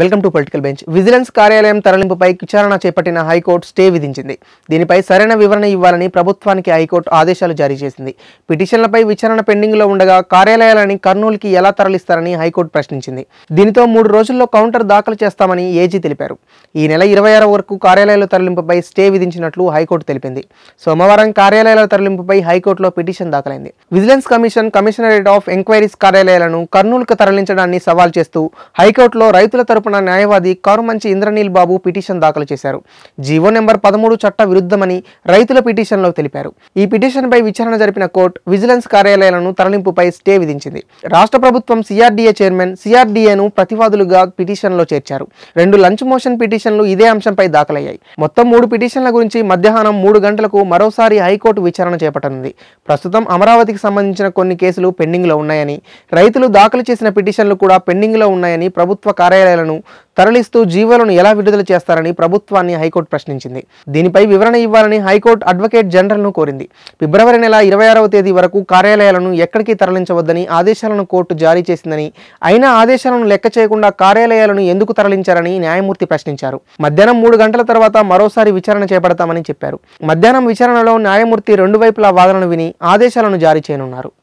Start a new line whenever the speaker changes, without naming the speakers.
welcome to political bench vigilance కార్యాలయం తరలింపుపై విచారణ చేపట్టిన హైకోర్టు స్టే విధించింది దీనిపై సరైన వివరణ ఇవ్వాలని ప్రభుత్వానికి హైకోర్టు ఆదేశాలు జారీ చేసింది పిటిషన్లపై విచారణ పెండింగ్లో ఉండగా కార్యాలయాలని కర్నూలుకి ఎలా తరలిస్తారని హైకోర్టు ప్రశ్నించింది దీనితో మూడు రోజుల్లో కౌంటర్ దాఖలు చేస్తామని ఏజీ తెలిపారు ఈ నెల ఇరవై ఆరు వరకు కార్యాలయాల తరలింపుపై స్టే విధించినట్లు హైకోర్టు తెలిపింది సోమవారం కార్యాలయాల తరలింపుపై హైకోర్టులో పిటిషన్ దాఖలైంది vigilance commission commissionerate of enquiries కార్యాలయాలను కర్నూలుకు తరలించడాన్ని సవాల్ చేస్తూ హైకోర్టులో రైతుల తరపు తరపున న్యాయవాది కారుమంచి ఇంద్రనీల్ బాబు పిటిషన్ దాఖలు చేశారు జీవో నెంబర్ పదమూడు చట్ట విరుద్ధమని రైతుల పిటిషన్లో తెలిపారు ఈ పిటిషన్పై విచారణ జరిపిన కోర్టు విజిలెన్స్ కార్యాలయాలను తరలింపుపై స్టే విధించింది రాష్ట్ర ప్రభుత్వం సిఆర్డీఏ చైర్మన్ సిఆర్డీఏను ప్రతివాదులుగా పిటిషన్లో చేర్చారు రెండు లంచ్ మోషన్ పిటిషన్లు ఇదే అంశంపై దాఖలయ్యాయి మొత్తం మూడు పిటిషన్ల గురించి మధ్యాహ్నం మూడు గంటలకు మరోసారి హైకోర్టు విచారణ చేపట్టనుంది ప్రస్తుతం అమరావతికి సంబంధించిన కొన్ని కేసులు పెండింగ్లో ఉన్నాయని రైతులు దాఖలు చేసిన పిటిషన్లు కూడా పెండింగ్లో ఉన్నాయని ప్రభుత్వ కార్యాలయాలను రైతులను తరలిస్తూ జీవోలను ఎలా విడుదల చేస్తారని ప్రభుత్వాన్ని హైకోర్టు ప్రశ్నించింది దీనిపై వివరణ ఇవ్వాలని హైకోర్టు అడ్వకేట్ జనరల్ను కోరింది ఫిబ్రవరి నెల ఇరవై ఆరవ తేదీ వరకు కార్యాలయాలను ఎక్కడికి తరలించవద్దని ఆదేశాలను కోర్టు జారీ చేసిందని అయినా ఆదేశాలను లెక్క చేయకుండా కార్యాలయాలను ఎందుకు తరలించారని న్యాయమూర్తి ప్రశ్నించారు మధ్యాహ్నం మూడు గంటల తర్వాత మరోసారి విచారణ చేపడతామని చెప్పారు మధ్యాహ్నం విచారణలో న్యాయమూర్తి రెండు వైపులా వాదనలు విని ఆదేశాలను జారీ చేయనున్నారు